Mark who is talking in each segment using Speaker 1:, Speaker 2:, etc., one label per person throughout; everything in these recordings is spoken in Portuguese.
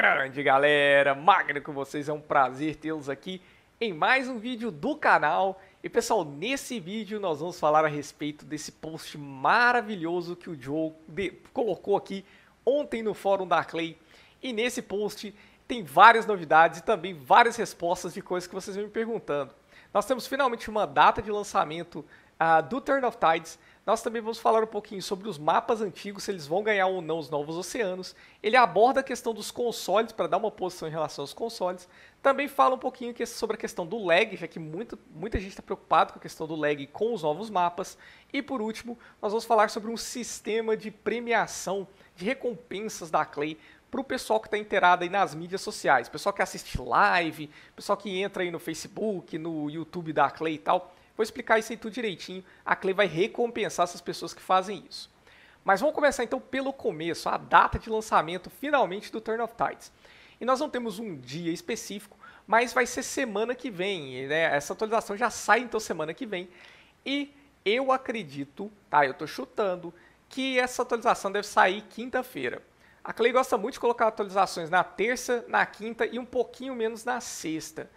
Speaker 1: Grande galera, Magno com vocês, é um prazer tê-los aqui em mais um vídeo do canal. E pessoal, nesse vídeo nós vamos falar a respeito desse post maravilhoso que o Joe colocou aqui ontem no fórum da Clay. E nesse post tem várias novidades e também várias respostas de coisas que vocês vêm me perguntando. Nós temos finalmente uma data de lançamento uh, do Turn of Tides. Nós também vamos falar um pouquinho sobre os mapas antigos, se eles vão ganhar ou não os novos oceanos. Ele aborda a questão dos consoles, para dar uma posição em relação aos consoles. Também fala um pouquinho sobre a questão do lag, já que muito, muita gente está preocupada com a questão do lag com os novos mapas. E por último, nós vamos falar sobre um sistema de premiação, de recompensas da Clay, para o pessoal que está inteirado aí nas mídias sociais. Pessoal que assiste live, pessoal que entra aí no Facebook, no YouTube da Clay e tal Vou explicar isso aí tudo direitinho. A Clay vai recompensar essas pessoas que fazem isso. Mas vamos começar então pelo começo, a data de lançamento finalmente do Turn of Tides. E nós não temos um dia específico, mas vai ser semana que vem, né? Essa atualização já sai então semana que vem. E eu acredito, tá? Eu estou chutando que essa atualização deve sair quinta-feira. A Clay gosta muito de colocar atualizações na terça, na quinta e um pouquinho menos na sexta.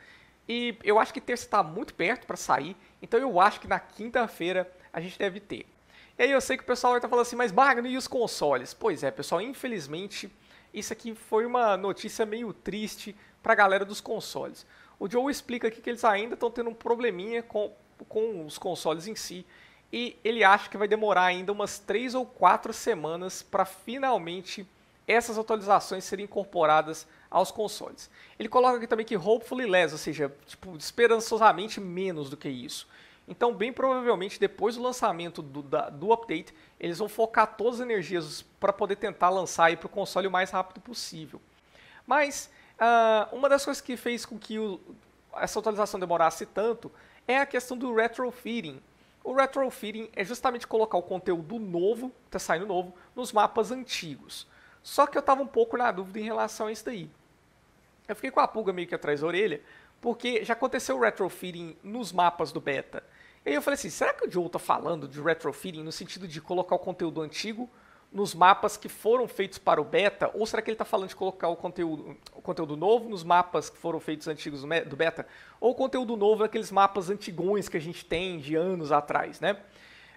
Speaker 1: E eu acho que terça está muito perto para sair então eu acho que na quinta-feira a gente deve ter. E aí eu sei que o pessoal vai estar falando assim, mas Magno, e os consoles? Pois é, pessoal, infelizmente isso aqui foi uma notícia meio triste para a galera dos consoles. O Joe explica aqui que eles ainda estão tendo um probleminha com, com os consoles em si e ele acha que vai demorar ainda umas 3 ou 4 semanas para finalmente essas atualizações serem incorporadas aos consoles. Ele coloca aqui também que hopefully less, ou seja, tipo, esperançosamente menos do que isso. Então, bem provavelmente, depois do lançamento do, da, do update, eles vão focar todas as energias para poder tentar lançar para o console o mais rápido possível. Mas, uh, uma das coisas que fez com que o, essa atualização demorasse tanto é a questão do retrofitting. O retrofitting é justamente colocar o conteúdo novo, está saindo novo, nos mapas antigos. Só que eu estava um pouco na dúvida em relação a isso daí. Eu fiquei com a pulga meio que atrás da orelha, porque já aconteceu o retrofitting nos mapas do beta. E aí eu falei assim, será que o Joe tá falando de retrofitting no sentido de colocar o conteúdo antigo nos mapas que foram feitos para o beta, ou será que ele está falando de colocar o conteúdo, o conteúdo novo nos mapas que foram feitos antigos do beta, ou conteúdo novo naqueles mapas antigões que a gente tem de anos atrás, né?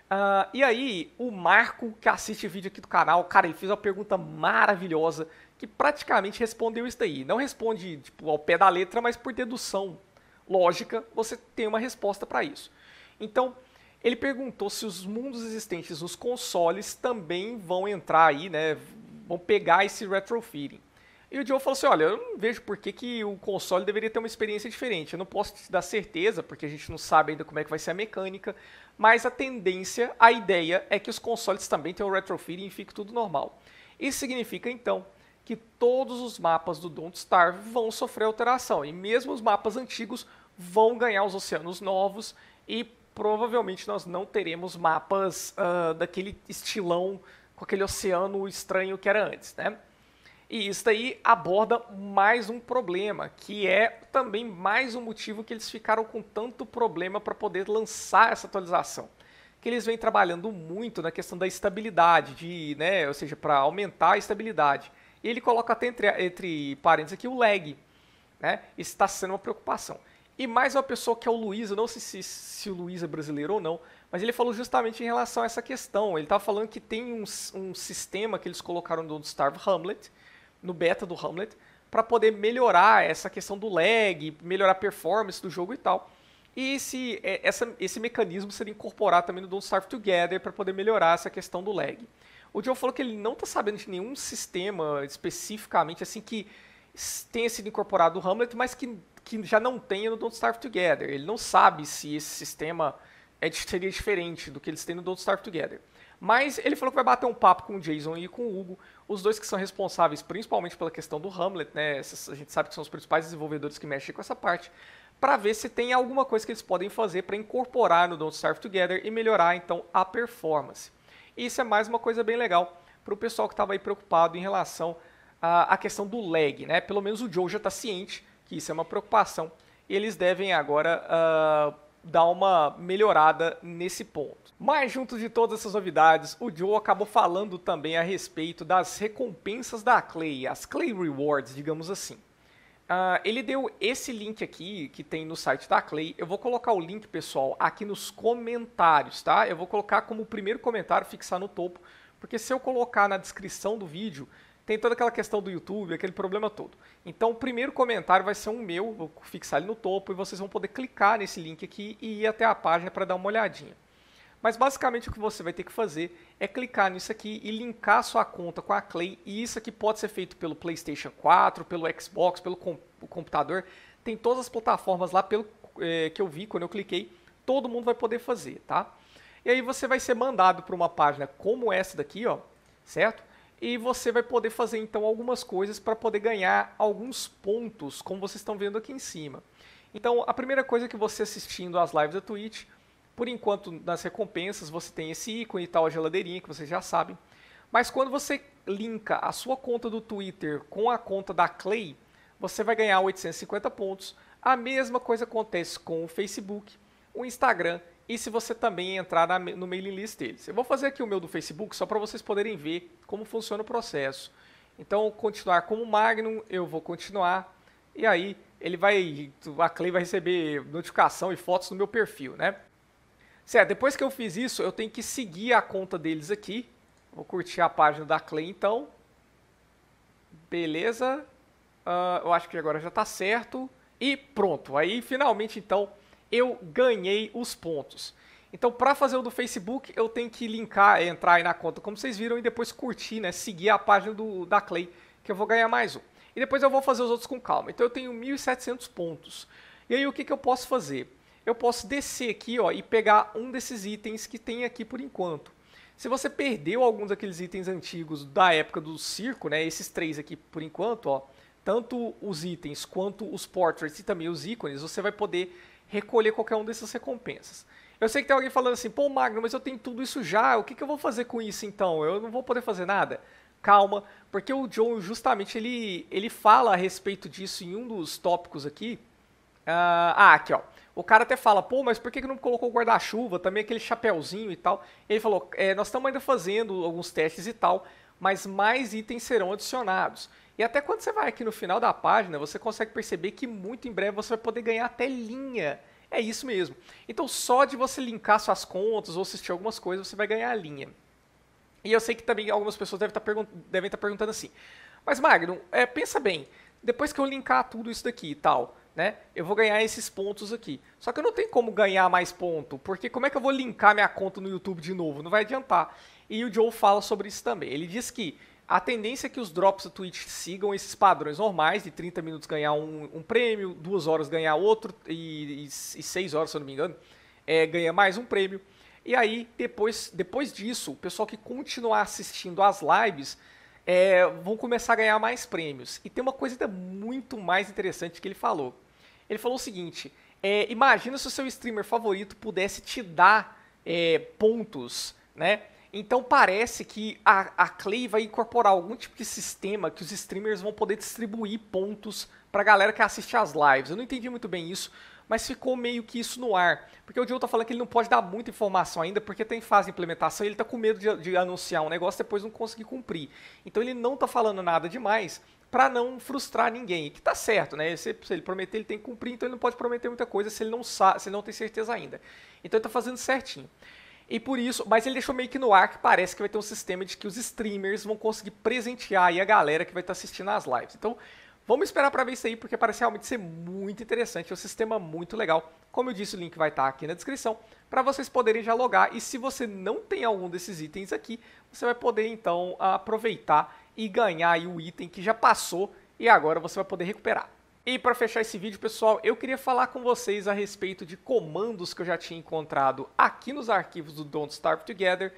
Speaker 1: Uh, e aí, o Marco, que assiste vídeo aqui do canal, cara, ele fez uma pergunta maravilhosa que praticamente respondeu isso daí. Não responde tipo, ao pé da letra, mas por dedução lógica você tem uma resposta para isso. Então, ele perguntou se os mundos existentes nos consoles também vão entrar aí, né? Vão pegar esse retrofitting. E o Joe falou assim: olha, eu não vejo por que, que o console deveria ter uma experiência diferente. Eu não posso te dar certeza, porque a gente não sabe ainda como é que vai ser a mecânica, mas a tendência, a ideia é que os consoles também tenham retrofitting e fique tudo normal. Isso significa então que todos os mapas do Don't Starve vão sofrer alteração. E mesmo os mapas antigos vão ganhar os oceanos novos e provavelmente nós não teremos mapas uh, daquele estilão com aquele oceano estranho que era antes, né? E isso daí aborda mais um problema, que é também mais um motivo que eles ficaram com tanto problema para poder lançar essa atualização. Que eles vêm trabalhando muito na questão da estabilidade, de, né, ou seja, para aumentar a estabilidade. E ele coloca até entre, entre parênteses aqui o lag. Né? Isso está sendo uma preocupação. E mais uma pessoa que é o Luiz, eu não sei se, se o Luiz é brasileiro ou não, mas ele falou justamente em relação a essa questão. Ele estava falando que tem um, um, sistema que eles colocaram no Starve Hamlet, no beta do Hamlet, para poder melhorar essa questão do lag, melhorar a performance do jogo e tal. E esse, é, essa, esse mecanismo seria incorporado também no Don't Starve Together para poder melhorar essa questão do lag. O John falou que ele não está sabendo de nenhum sistema especificamente assim que tenha sido incorporado o Hamlet, mas que, que já não tenha no Don't Starve Together. Ele não sabe se esse sistema é, seria diferente do que eles têm no Don't Starve Together. Mas ele falou que vai bater um papo com o Jason e com o Hugo, os dois que são responsáveis principalmente pela questão do Hamlet, né? A gente sabe que são os principais desenvolvedores que mexem com essa parte, para ver se tem alguma coisa que eles podem fazer para incorporar no Don't Starve Together e melhorar então a performance isso é mais uma coisa bem legal para o pessoal que estava aí preocupado em relação à, à questão do lag, né? Pelo menos o Joe já está ciente que isso é uma preocupação. Eles devem agora uh, dar uma melhorada nesse ponto. Mas junto de todas essas novidades, o Joe acabou falando também a respeito das recompensas da Clay, as Clay Rewards, digamos assim. Uh, ele deu esse link aqui que tem no site da Clay. Eu vou colocar o link, pessoal, aqui nos comentários, tá? Eu vou colocar como primeiro comentário, fixar no topo, porque se eu colocar na descrição do vídeo, tem toda aquela questão do YouTube, aquele problema todo. Então, o primeiro comentário vai ser um meu, vou fixar ele no topo e vocês vão poder clicar nesse link aqui e ir até a página para dar uma olhadinha. Mas basicamente o que você vai ter que fazer é clicar nisso aqui e linkar sua conta com a Clay. E isso aqui pode ser feito pelo PlayStation 4, pelo Xbox, pelo com computador. Tem todas as plataformas lá pelo, é, que eu vi quando eu cliquei. Todo mundo vai poder fazer, tá? E aí você vai ser mandado para uma página como essa daqui, ó, certo? E você vai poder fazer então algumas coisas para poder ganhar alguns pontos, como vocês estão vendo aqui em cima. Então, a primeira coisa é que você assistindo às lives da Twitch, por enquanto, nas recompensas, você tem esse ícone e tal, a geladeirinha, que vocês já sabem. Mas quando você linka a sua conta do Twitter com a conta da Clay, você vai ganhar 850 pontos. A mesma coisa acontece com o Facebook, o Instagram e se você também entrar na, no mailing list deles. Eu vou fazer aqui o meu do Facebook só para vocês poderem ver como funciona o processo. Então, continuar como Magnum, eu vou continuar. E aí, ele vai, a Clay vai receber notificação e fotos no meu perfil, né? Certo, depois que eu fiz isso, eu tenho que seguir a conta deles aqui. Vou curtir a página da Clay, então. Beleza. Uh, eu acho que agora já está certo. E pronto. Aí, finalmente, então, eu ganhei os pontos. Então, para fazer o do Facebook, eu tenho que linkar, entrar aí na conta, como vocês viram, e depois curtir, né? Seguir a página do, da Clay, que eu vou ganhar mais um. E depois eu vou fazer os outros com calma. Então, eu tenho 1.700 pontos. E aí, o que, que eu posso fazer? eu posso descer aqui ó, e pegar um desses itens que tem aqui por enquanto. Se você perdeu alguns daqueles itens antigos da época do circo, né, esses três aqui por enquanto, ó, tanto os itens quanto os portraits e também os ícones, você vai poder recolher qualquer um dessas recompensas. Eu sei que tem alguém falando assim, pô Magno, mas eu tenho tudo isso já, o que, que eu vou fazer com isso então? Eu não vou poder fazer nada? Calma, porque o John justamente ele, ele fala a respeito disso em um dos tópicos aqui. ah, ah aqui ó. O cara até fala, pô, mas por que, que não colocou guarda-chuva, também aquele chapéuzinho e tal? Ele falou, é, nós estamos ainda fazendo alguns testes e tal, mas mais itens serão adicionados. E até quando você vai aqui no final da página, você consegue perceber que muito em breve você vai poder ganhar até linha. É isso mesmo. Então só de você linkar suas contas ou assistir algumas coisas, você vai ganhar a linha. E eu sei que também algumas pessoas devem estar, tá pergun devem estar tá perguntando assim, mas Magno, é, pensa bem, depois que eu linkar tudo isso daqui e tal, né? Eu vou ganhar esses pontos aqui. Só que eu não tenho como ganhar mais ponto, porque como é que eu vou linkar minha conta no YouTube de novo? Não vai adiantar. E o Joe fala sobre isso também. Ele diz que a tendência é que os drops do Twitch sigam esses padrões normais, de 30 minutos ganhar um, um prêmio, duas horas ganhar outro, e, e, e seis horas, se eu não me engano, é, ganhar mais um prêmio. E aí, depois, depois disso, o pessoal que continuar assistindo as lives é, vão começar a ganhar mais prêmios. E tem uma coisa ainda muito mais interessante que ele falou. Ele falou o seguinte: é, imagina se o seu streamer favorito pudesse te dar é, pontos, né? Então parece que a, a Clay vai incorporar algum tipo de sistema que os streamers vão poder distribuir pontos pra galera que assiste as lives. Eu não entendi muito bem isso, mas ficou meio que isso no ar. Porque o Joe tá falando que ele não pode dar muita informação ainda, porque tem tá fase de implementação e ele tá com medo de, de anunciar um negócio e depois não conseguir cumprir. Então ele não tá falando nada demais, para não frustrar ninguém. Que tá certo, né? Se, ele prometer, ele tem que cumprir, então ele não pode prometer muita coisa se ele não sabe, se ele não tem certeza ainda. Então ele tá fazendo certinho. E por isso, mas ele deixou meio que no ar que parece que vai ter um sistema de que os streamers vão conseguir presentear aí a galera que vai estar tá assistindo as lives. Então, vamos esperar para ver isso aí, porque parece realmente ser muito interessante, é um sistema muito legal. Como eu disse, o link vai estar tá aqui na descrição para vocês poderem já logar e se você não tem algum desses itens aqui, você vai poder então aproveitar e ganhar aí o item que já passou e agora você vai poder recuperar. E para fechar esse vídeo, pessoal, eu queria falar com vocês a respeito de comandos que eu já tinha encontrado aqui nos arquivos do Don't Starve Together,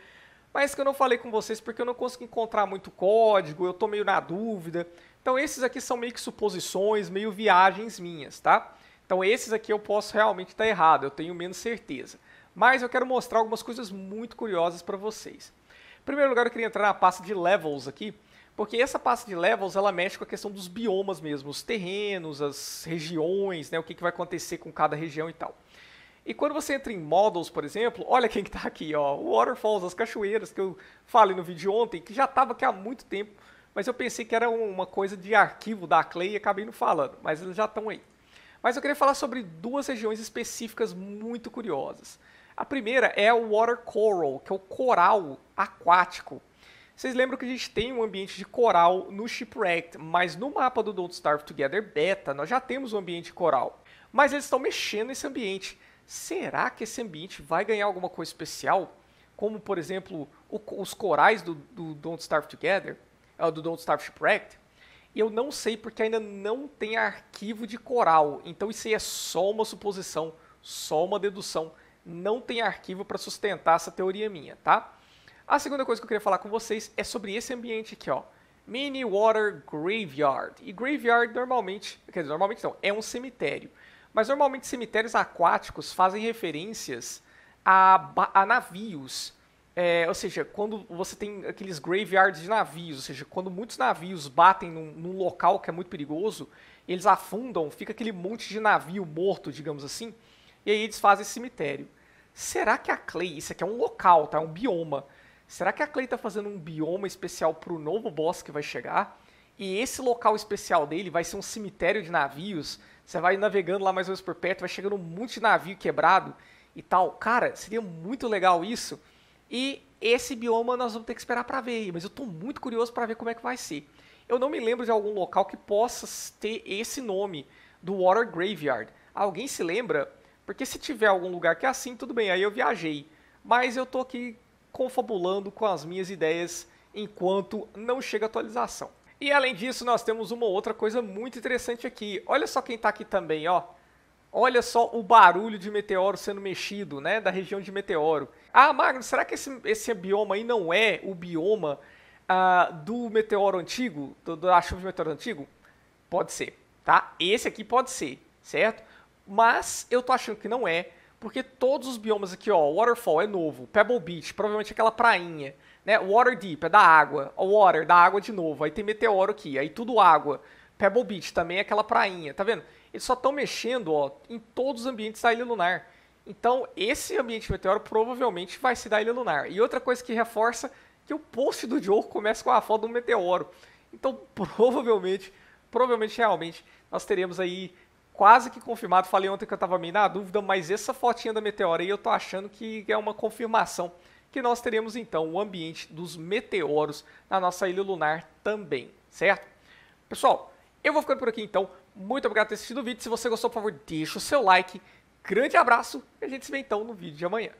Speaker 1: mas que eu não falei com vocês porque eu não consegui encontrar muito código, eu estou meio na dúvida. Então esses aqui são meio que suposições, meio viagens minhas, tá? Então esses aqui eu posso realmente estar tá errado, eu tenho menos certeza. Mas eu quero mostrar algumas coisas muito curiosas para vocês. Em primeiro lugar, eu queria entrar na pasta de levels aqui, porque essa pasta de levels, ela mexe com a questão dos biomas mesmo, os terrenos, as regiões, né, o que, que vai acontecer com cada região e tal. E quando você entra em models, por exemplo, olha quem está aqui, ó, o Waterfalls, as cachoeiras, que eu falei no vídeo ontem, que já estava aqui há muito tempo, mas eu pensei que era uma coisa de arquivo da Clay e acabei não falando, mas eles já estão aí. Mas eu queria falar sobre duas regiões específicas muito curiosas. A primeira é o Water Coral, que é o coral aquático, vocês lembram que a gente tem um ambiente de coral no Shipwrecked, mas no mapa do Don't Starve Together Beta nós já temos um ambiente coral. Mas eles estão mexendo nesse ambiente. Será que esse ambiente vai ganhar alguma coisa especial? Como, por exemplo, o, os corais do, do, Don't Starve Together, ah, do Don't Starve Shipwrecked? E eu não sei porque ainda não tem arquivo de coral. Então isso aí é só uma suposição, só uma dedução. Não tem arquivo para sustentar essa teoria minha, tá? A segunda coisa que eu queria falar com vocês é sobre esse ambiente aqui, ó. Mini Water Graveyard. E graveyard normalmente, quer dizer, normalmente não, é um cemitério. Mas normalmente cemitérios aquáticos fazem referências a, a navios. É, ou seja, quando você tem aqueles graveyards de navios, ou seja, quando muitos navios batem num, num local que é muito perigoso, eles afundam, fica aquele monte de navio morto, digamos assim, e aí eles fazem cemitério. Será que a Clay, isso aqui é um local, tá? É um bioma. Será que a Clay está fazendo um bioma especial para o novo boss que vai chegar? E esse local especial dele vai ser um cemitério de navios. Você vai navegando lá mais ou menos por perto, vai chegando um monte de navio quebrado e tal. Cara, seria muito legal isso. E esse bioma nós vamos ter que esperar para ver, mas eu estou muito curioso para ver como é que vai ser. Eu não me lembro de algum local que possa ter esse nome do Water Graveyard. Alguém se lembra? Porque se tiver algum lugar que é assim, tudo bem, aí eu viajei. Mas eu tô aqui confabulando com as minhas ideias enquanto não chega atualização. E além disso, nós temos uma outra coisa muito interessante aqui. Olha só quem está aqui também, ó. Olha só o barulho de meteoro sendo mexido, né? Da região de meteoro. Ah, Magno, será que esse, esse bioma aí não é o bioma ah, do meteoro antigo? Do, da chuva de é meteoro antigo? Pode ser, tá? Esse aqui pode ser, certo? Mas eu tô achando que não é, porque todos os biomas aqui, ó, Waterfall é novo, Pebble Beach, provavelmente aquela prainha, né? Water Deep é da água, Water da água de novo, aí tem meteoro aqui, aí tudo água. Pebble Beach também é aquela prainha, tá vendo? Eles só estão mexendo, ó, em todos os ambientes da Ilha Lunar. Então, esse ambiente meteoro provavelmente vai ser da Ilha Lunar. E outra coisa que reforça que o post do Joe começa com a foto do meteoro. Então, provavelmente, provavelmente realmente nós teremos aí quase que confirmado. Falei ontem que eu estava meio na dúvida, mas essa fotinha da meteora aí eu tô achando que é uma confirmação que nós teremos então o ambiente dos meteoros na nossa ilha lunar também, certo? Pessoal, eu vou ficando por aqui então. Muito obrigado por ter assistido o vídeo. Se você gostou, por favor, deixa o seu like. Grande abraço e a gente se vê então no vídeo de amanhã.